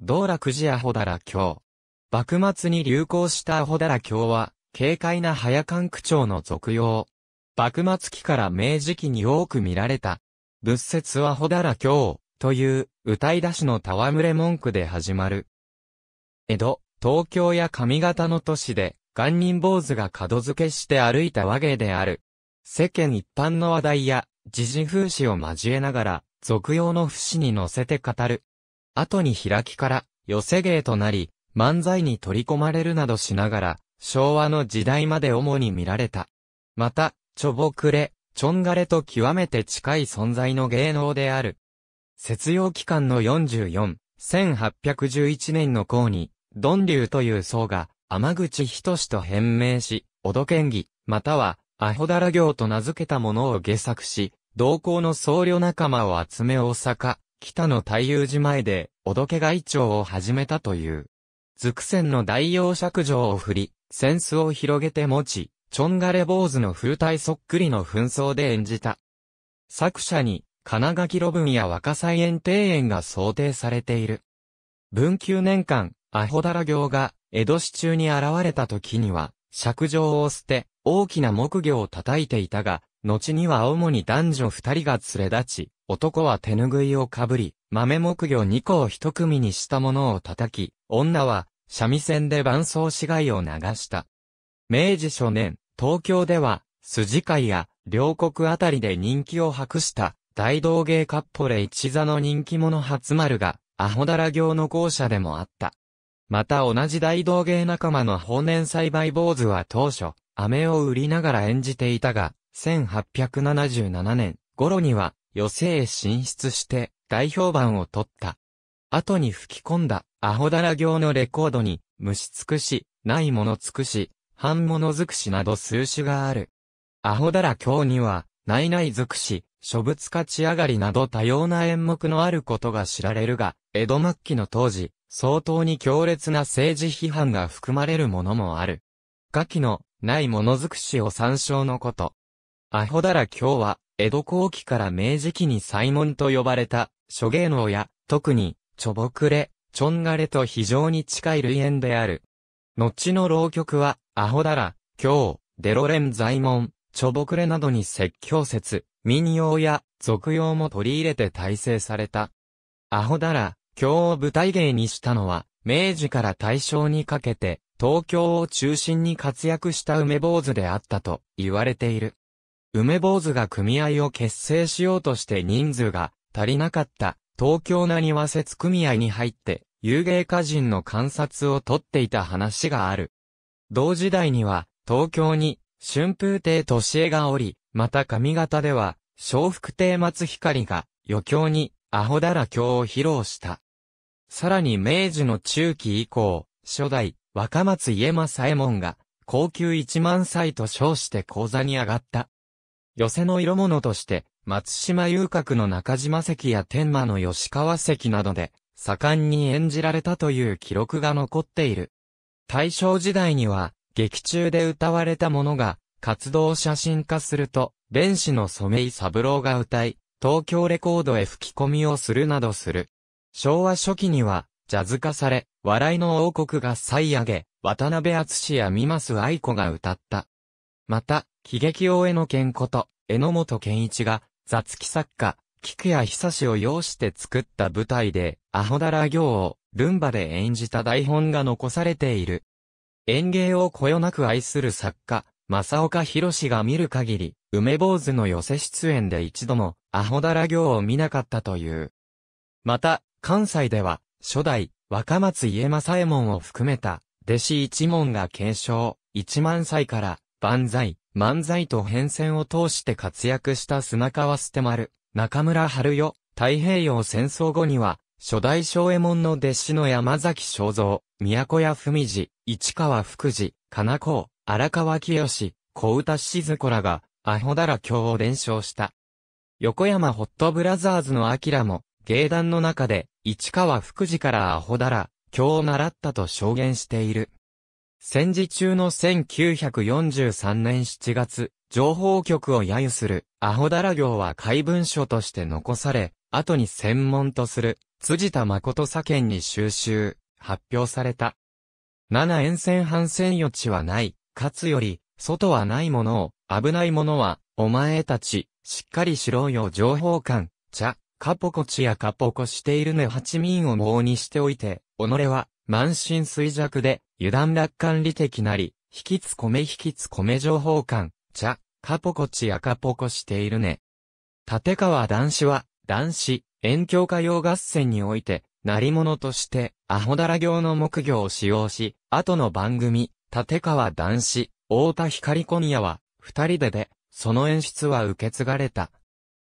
道楽寺アホダラ教。幕末に流行したアホダラ教は、軽快な早官区長の俗用。幕末期から明治期に多く見られた。仏説はホだら教、という、歌い出しの戯れ文句で始まる。江戸、東京や上方の都市で、元人坊主が角付けして歩いた和芸である。世間一般の話題や、時事風刺を交えながら、俗用の節に乗せて語る。後に開きから、寄せ芸となり、漫才に取り込まれるなどしながら、昭和の時代まで主に見られた。また、ちょぼくれ、ちょんがれと極めて近い存在の芸能である。節用期間の44、1811年の項に、ドンリュウという僧が、天口仁と変名し、おどけんぎ、または、アホだら行と名付けたものを下作し、同行の僧侶仲間を集め大阪、北の太遊寺前で、おどけ外長を始めたという。ずくせんの大洋尺状を振り、扇子を広げて持ち、ちょんがれ坊主の風体そっくりの紛争で演じた。作者に、金垣路文や若菜園庭園が想定されている。文久年間、アホダラ行が、江戸市中に現れた時には、尺状を捨て、大きな木魚を叩いていたが、後には主に男女二人が連れ立ち、男は手ぬぐいをかぶり、豆木魚二個を一組にしたものを叩き、女は三味線で伴奏死害を流した。明治初年、東京では、筋会や両国あたりで人気を博した大道芸カッポレ一座の人気者初丸が、アホダラ行の校舎でもあった。また同じ大道芸仲間の法年栽培坊主は当初、飴を売りながら演じていたが、1877年頃には、余生へ進出して大評判を取った。後に吹き込んだアホダラ行のレコードに虫尽くし、ないもの尽くし、半物尽くしなど数種がある。アホダラ教には、ないない尽くし、諸物価値上がりなど多様な演目のあることが知られるが、江戸末期の当時、相当に強烈な政治批判が含まれるものもある。下記の、ないものづくしを参照のこと。アホダラ教は、江戸後期から明治期に西門と呼ばれた、諸芸能や、特に、ちょぼくれ、ちょんがれと非常に近い類縁である。後の浪曲は、アホだら、京、デロレン在門、ちょぼくれなどに説教説、民謡や、俗謡も取り入れて体制された。アホだら、京を舞台芸にしたのは、明治から大正にかけて、東京を中心に活躍した梅坊主であったと言われている。梅坊主が組合を結成しようとして人数が足りなかった東京なにわ説組合に入って遊芸家人の観察をとっていた話がある。同時代には東京に春風亭敏江がおり、また上方では小福亭松光が余興にアホだら教を披露した。さらに明治の中期以降、初代若松家政右衛門が高級一万歳と称して講座に上がった。寄せの色物として、松島遊郭の中島関や天満の吉川関などで、盛んに演じられたという記録が残っている。大正時代には、劇中で歌われたものが、活動写真化すると、弁士の染井三郎が歌い、東京レコードへ吹き込みをするなどする。昭和初期には、ジャズ化され、笑いの王国が再上げ、渡辺厚や三増愛子が歌った。また、悲劇王江野健こと、榎本健一が、雑木作家、菊谷久志を要して作った舞台で、アホダラ行を、ルンバで演じた台本が残されている。演芸をこよなく愛する作家、正岡博士が見る限り、梅坊主の寄せ出演で一度も、アホダラ行を見なかったという。また、関西では、初代、若松家正右衛門を含めた、弟子一門が継承、一万歳から、万歳、漫才と変遷を通して活躍した砂川捨て丸、中村春代、太平洋戦争後には、初代昭右衛門の弟子の山崎正蔵、古屋文治、市川福治、金子、荒川清、小歌静子らが、アホだら教を伝承した。横山ホットブラザーズの明も、芸団の中で、市川福治からアホだら、教を習ったと証言している。戦時中の1943年7月、情報局を揶揄する、アホダラ行は怪文書として残され、後に専門とする、辻田誠左見に収集、発表された。七沿線反戦余地はない、かつより、外はないものを、危ないものは、お前たち、しっかりしろよ情報官、ゃ、カポコチやカポコしているね八民を棒にしておいて、己は、満身衰弱で、油断楽観理的なり、引きつ米引きつ米情報官、ゃ、カポコチやカポコしているね。立川男子は、男子、遠鏡歌謡合戦において、成り物として、アホだら行の木魚を使用し、後の番組、立川男子、大田光今夜は、二人でで、その演出は受け継がれた。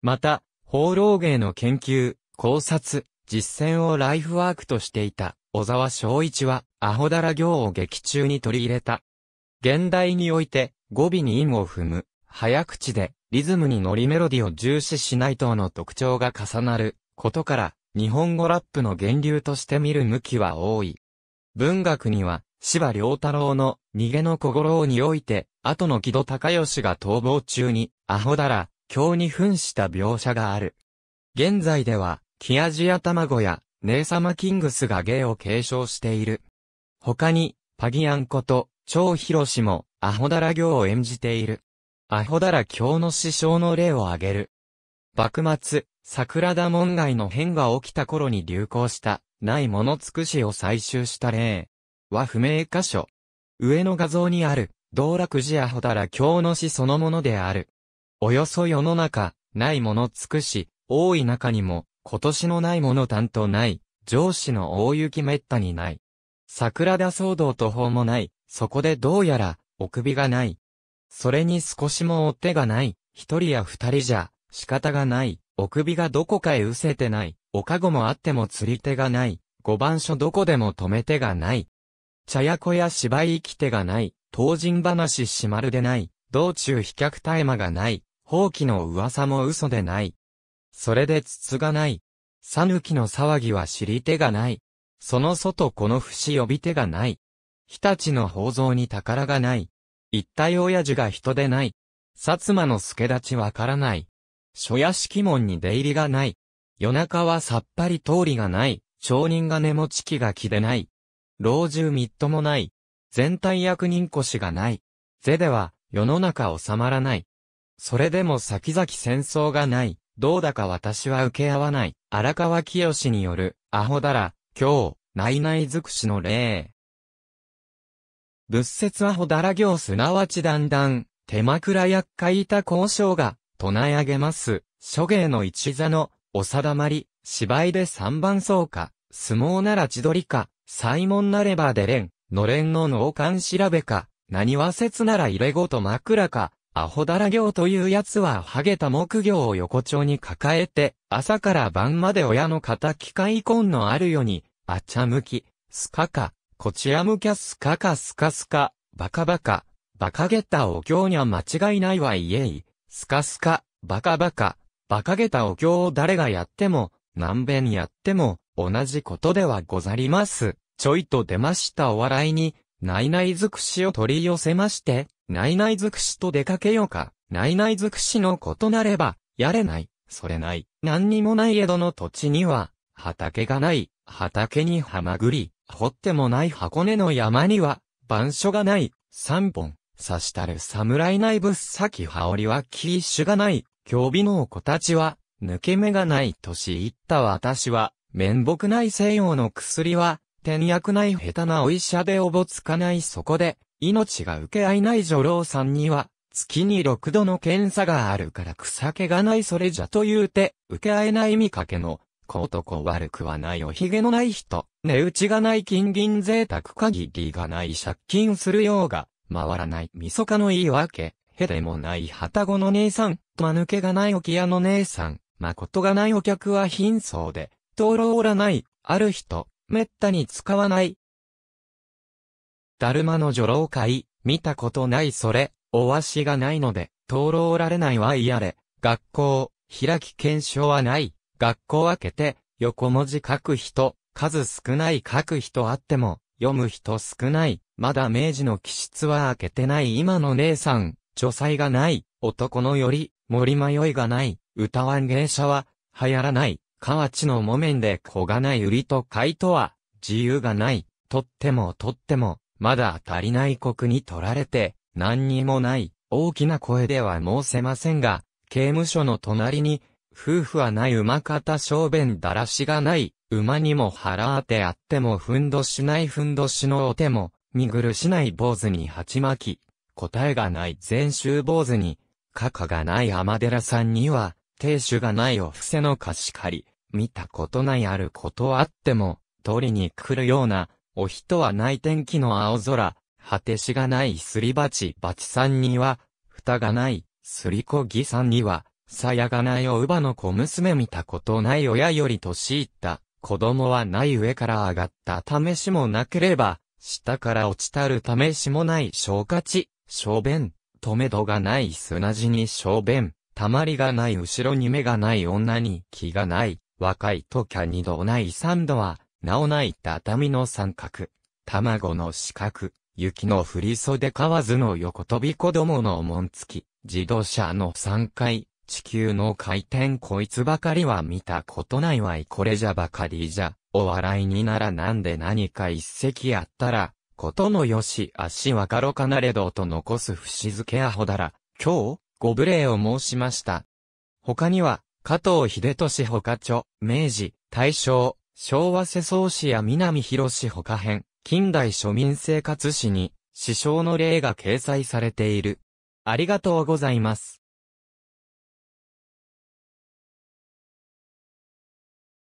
また、放浪芸の研究、考察、実践をライフワークとしていた、小沢昭一は、アホだら行を劇中に取り入れた。現代において、語尾に韻を踏む、早口で、リズムに乗りメロディを重視しない等の特徴が重なる、ことから、日本語ラップの源流として見る向きは多い。文学には、芝良太郎の逃げの小五郎において、後の木戸高義が逃亡中に、アホだら、京に扮した描写がある。現在では、木アジア卵や姉様キングスが芸を継承している。他に、パギアンこと、超広氏も、アホダラ行を演じている。アホダラ教の師匠の例を挙げる。幕末、桜田門外の変が起きた頃に流行した、ないものつくしを採集した例は不明箇所。上の画像にある、道楽寺アホダラ教の師そのものである。およそ世の中、ないものつくし、多い中にも、今年のないもの担当ない、上司の大雪めったにない。桜田騒動途方もない、そこでどうやら、お首がない。それに少しもお手がない、一人や二人じゃ、仕方がない、お首がどこかへ失せてない、おかごもあっても釣り手がない、五番所どこでも止め手がない。茶屋子や芝居生き手がない、当人話しまるでない、道中飛脚大麻がない、放棄の噂も嘘でない。それで筒がない。さぬきの騒ぎは知り手がない。その外この節呼び手がない。日立の宝蔵に宝がない。一体親父が人でない。薩摩の助立ちわからない。諸屋敷門に出入りがない。夜中はさっぱり通りがない。町人が根持ち気が気でない。老中みっともない。全体役人腰がない。是では、世の中収まらない。それでも先々戦争がない。どうだか私は受け合わない。荒川清による、アホだら、今日、内々尽くしの例。仏説アホだら行すなわちだんだん、手枕厄介いた交渉が、唱え上げます。諸芸の一座の、お定まり、芝居で三番草か、相撲なら千鳥か、モ門なれば出れん、のれんの脳幹調べか、何は説なら入れごと枕か、アホだら行というやつはハゲた木魚を横丁に抱えて、朝から晩まで親の仇かイコのあるように、あちゃむき、すかか、こちらむきゃスかかすかスカ、バカバカ、バカげたお経にゃ間違いないわいえい、スカスカ、バカバカ、バカげたお経を誰がやっても、何べんやっても、同じことではござります。ちょいと出ましたお笑いに、ないない尽くしを取り寄せまして、ないない尽くしと出かけようか、ないない尽くしのことなれば、やれない、それない、何にもない江戸の土地には、畑がない、畑にはまぐり、掘ってもない箱根の山には、番所がない、三本、刺したる侍内ぶっさき羽織はキーシュがない、競技の子たちは、抜け目がない年いった私は、面目ない西洋の薬は、天薬ない下手なお医者でおぼつかないそこで、命が受け合いない女郎さんには、月に6度の検査があるから草気がないそれじゃと言うて、受け合えない見かけの、小男悪くはないお髭のない人、値打ちがない金銀贅沢限りがない借金するようが、回らないみそかの言い訳、へでもない旗子の姉さん、間抜けがない置屋の姉さん、まことがないお客は貧相で、灯籠らない、ある人、めったに使わない、だるまの女郎会、見たことないそれ、おわしがないので、灯籠られないはやれ、学校、開き検証はない、学校開けて、横文字書く人、数少ない書く人あっても、読む人少ない、まだ明治の気質は開けてない今の姉さん、女才がない、男のより、森迷いがない、歌わん芸者は、流行らない、河内の木綿で焦がない売りと買いとは、自由がない、とってもとっても、まだ足りない国に取られて、何にもない、大きな声では申せませんが、刑務所の隣に、夫婦はない馬方小便だらしがない、馬にも腹当てあってもふんどしないふんどしのお手も、見苦しない坊主に鉢巻き、答えがない全州坊主に、かかがない天寺さんには、亭主がないお布施の貸し借り、見たことないあることあっても、取りに来るような、お人はない天気の青空、果てしがないすり鉢鉢さんには、蓋がない、すりこぎさんには、さやがないお乳母の小娘見たことない親より年いった、子供はない上から上がった試しもなければ、下から落ちたる試しもない消化地、小便、止め度がない砂地に小便、たまりがない後ろに目がない女に気がない、若いときゃ二度ない三度は、名をない畳の三角、卵の四角、雪の振り袖ずの横飛び子供の門付き、自動車の三階、地球の回転こいつばかりは見たことないわいこれじゃばかりじゃ、お笑いにならなんで何か一席あったら、ことのよし足わかろかなれどと残す不死づけアホだら、今日、ご無礼を申しました。他には、加藤秀俊ほか著、明治、大正、昭和世相史や南広史他編、近代庶民生活史に、師匠の例が掲載されている。ありがとうございます。